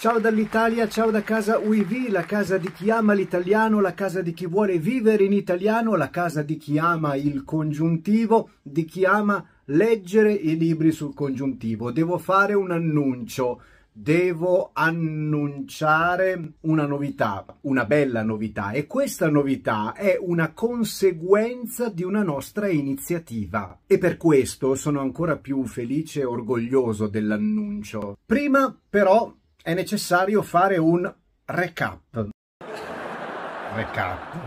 Ciao dall'Italia, ciao da casa UIV, la casa di chi ama l'italiano, la casa di chi vuole vivere in italiano, la casa di chi ama il congiuntivo, di chi ama leggere i libri sul congiuntivo. Devo fare un annuncio, devo annunciare una novità, una bella novità e questa novità è una conseguenza di una nostra iniziativa e per questo sono ancora più felice e orgoglioso dell'annuncio. Prima però è necessario fare un recap. Recap.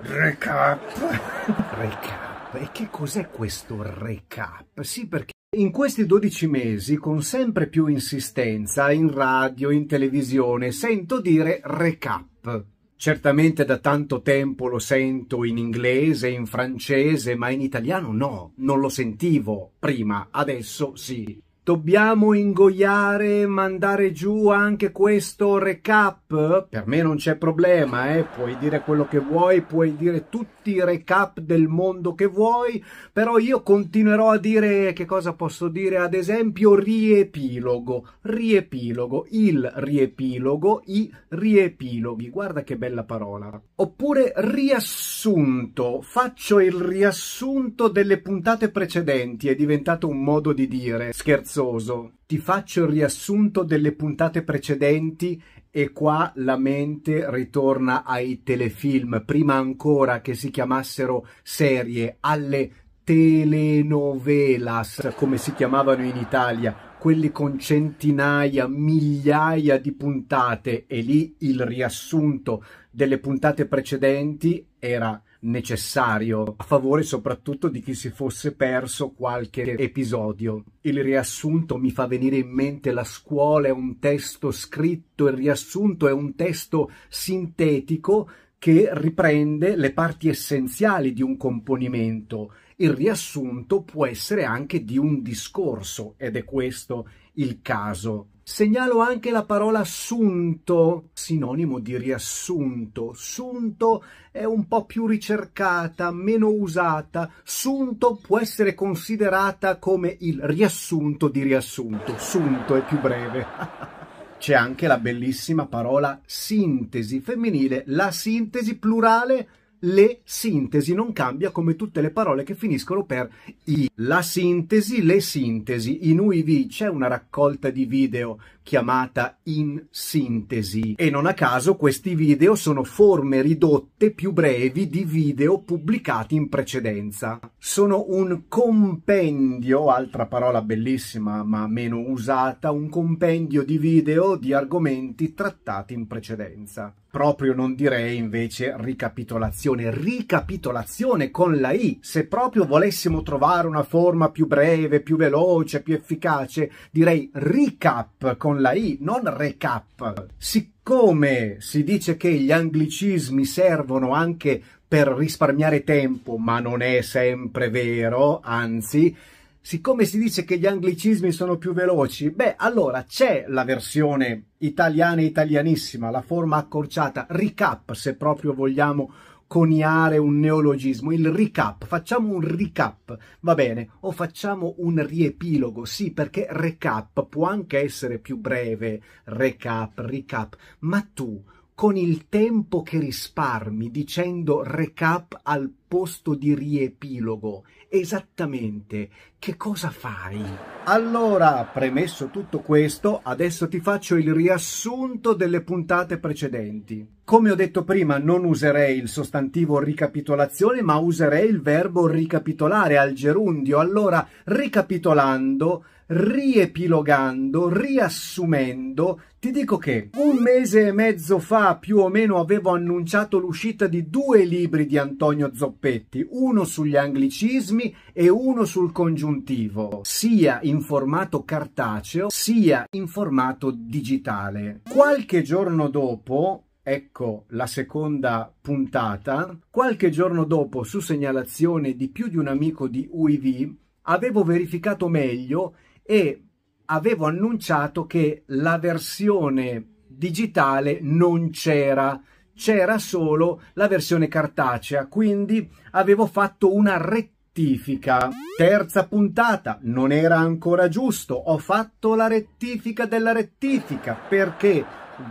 Recap. Recap. E che cos'è questo recap? Sì, perché in questi 12 mesi, con sempre più insistenza, in radio, in televisione, sento dire recap. Certamente da tanto tempo lo sento in inglese, in francese, ma in italiano no, non lo sentivo prima, adesso sì. Dobbiamo ingoiare mandare giù anche questo recap? Per me non c'è problema, eh? puoi dire quello che vuoi, puoi dire tutti i recap del mondo che vuoi, però io continuerò a dire che cosa posso dire, ad esempio riepilogo, riepilogo, il riepilogo, i riepiloghi, guarda che bella parola. Oppure riassunto, faccio il riassunto delle puntate precedenti, è diventato un modo di dire, scherzando scherzoso. Ti faccio il riassunto delle puntate precedenti e qua la mente ritorna ai telefilm, prima ancora che si chiamassero serie, alle telenovelas, come si chiamavano in Italia, quelli con centinaia, migliaia di puntate e lì il riassunto delle puntate precedenti era necessario a favore soprattutto di chi si fosse perso qualche episodio. Il riassunto mi fa venire in mente la scuola è un testo scritto, il riassunto è un testo sintetico che riprende le parti essenziali di un componimento. Il riassunto può essere anche di un discorso ed è questo il caso. Segnalo anche la parola sunto, sinonimo di riassunto. Sunto è un po' più ricercata, meno usata. Sunto può essere considerata come il riassunto di riassunto. Sunto è più breve. C'è anche la bellissima parola sintesi femminile, la sintesi plurale le sintesi, non cambia come tutte le parole che finiscono per i. La sintesi, le sintesi. In UIV c'è una raccolta di video chiamata in sintesi e non a caso questi video sono forme ridotte più brevi di video pubblicati in precedenza. Sono un compendio, altra parola bellissima ma meno usata, un compendio di video di argomenti trattati in precedenza. Proprio non direi invece ricapitolazione, ricapitolazione con la I. Se proprio volessimo trovare una forma più breve, più veloce, più efficace, direi recap con con la I, non recap. Siccome si dice che gli anglicismi servono anche per risparmiare tempo, ma non è sempre vero, anzi, siccome si dice che gli anglicismi sono più veloci, beh, allora c'è la versione italiana e italianissima, la forma accorciata, recap se proprio vogliamo coniare un neologismo, il recap, facciamo un recap, va bene, o facciamo un riepilogo, sì, perché recap può anche essere più breve, recap, recap, ma tu con il tempo che risparmi dicendo recap al posto di riepilogo. Esattamente, che cosa fai? Allora, premesso tutto questo, adesso ti faccio il riassunto delle puntate precedenti. Come ho detto prima, non userei il sostantivo ricapitolazione, ma userei il verbo ricapitolare al gerundio. Allora, ricapitolando, riepilogando, riassumendo, ti dico che un mese e mezzo fa più o meno avevo annunciato l'uscita di due libri di Antonio Zoppetti, uno sugli anglicismi e uno sul congiuntivo, sia in formato cartaceo sia in formato digitale. Qualche giorno dopo ecco la seconda puntata. Qualche giorno dopo, su segnalazione di più di un amico di UIV, avevo verificato meglio e avevo annunciato che la versione digitale non c'era, c'era solo la versione cartacea, quindi avevo fatto una rettifica. Terza puntata, non era ancora giusto, ho fatto la rettifica della rettifica perché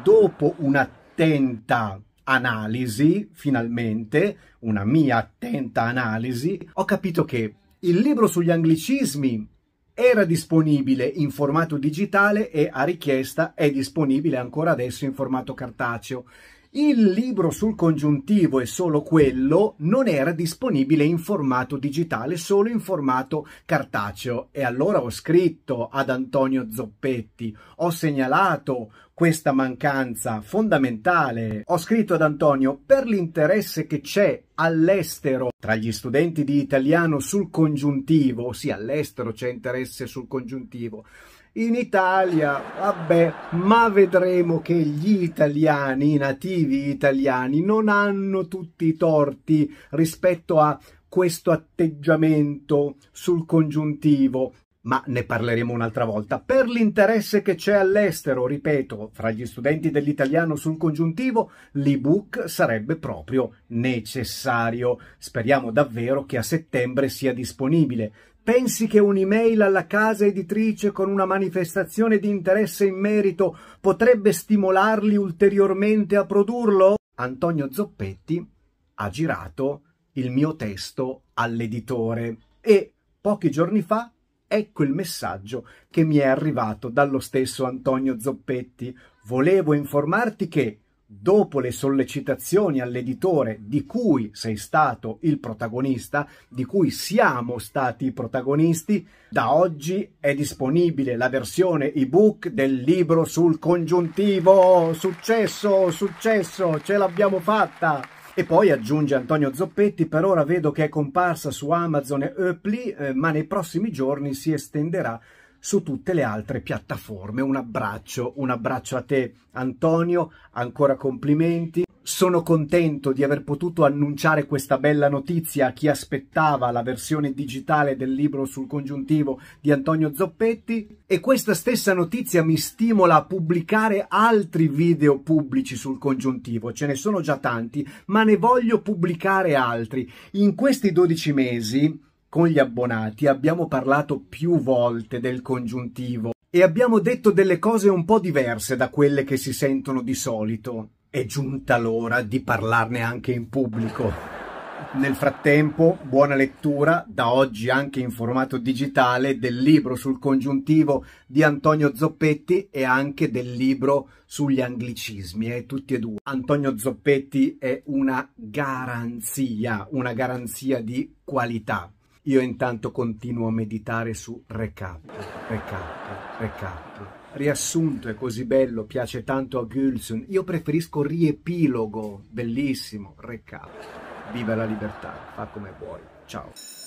dopo un'attenta analisi, finalmente, una mia attenta analisi, ho capito che il libro sugli anglicismi era disponibile in formato digitale e a richiesta è disponibile ancora adesso in formato cartaceo. Il libro sul congiuntivo e solo quello non era disponibile in formato digitale, solo in formato cartaceo. E allora ho scritto ad Antonio Zoppetti, ho segnalato questa mancanza fondamentale. Ho scritto ad Antonio per l'interesse che c'è all'estero tra gli studenti di italiano sul congiuntivo, sì all'estero c'è interesse sul congiuntivo. In Italia, vabbè, ma vedremo che gli italiani, i nativi italiani, non hanno tutti i torti rispetto a questo atteggiamento sul congiuntivo ma ne parleremo un'altra volta, per l'interesse che c'è all'estero, ripeto, fra gli studenti dell'italiano sul congiuntivo, l'ebook sarebbe proprio necessario. Speriamo davvero che a settembre sia disponibile. Pensi che un'email alla casa editrice con una manifestazione di interesse in merito potrebbe stimolarli ulteriormente a produrlo? Antonio Zoppetti ha girato il mio testo all'editore e pochi giorni fa Ecco il messaggio che mi è arrivato dallo stesso Antonio Zoppetti. Volevo informarti che, dopo le sollecitazioni all'editore di cui sei stato il protagonista, di cui siamo stati i protagonisti, da oggi è disponibile la versione ebook del libro sul congiuntivo. Successo, successo, ce l'abbiamo fatta! E poi aggiunge Antonio Zoppetti, per ora vedo che è comparsa su Amazon e Apple, eh, ma nei prossimi giorni si estenderà su tutte le altre piattaforme. Un abbraccio, un abbraccio a te Antonio, ancora complimenti. Sono contento di aver potuto annunciare questa bella notizia a chi aspettava la versione digitale del libro sul congiuntivo di Antonio Zoppetti e questa stessa notizia mi stimola a pubblicare altri video pubblici sul congiuntivo, ce ne sono già tanti, ma ne voglio pubblicare altri. In questi 12 mesi con gli abbonati abbiamo parlato più volte del congiuntivo e abbiamo detto delle cose un po' diverse da quelle che si sentono di solito è giunta l'ora di parlarne anche in pubblico. Nel frattempo, buona lettura, da oggi anche in formato digitale, del libro sul congiuntivo di Antonio Zoppetti e anche del libro sugli anglicismi, eh, tutti e due. Antonio Zoppetti è una garanzia, una garanzia di qualità. Io intanto continuo a meditare su recap, recap, recap riassunto è così bello, piace tanto a Gülsun, io preferisco riepilogo, bellissimo, recap. Viva la libertà, fa come vuoi. Ciao.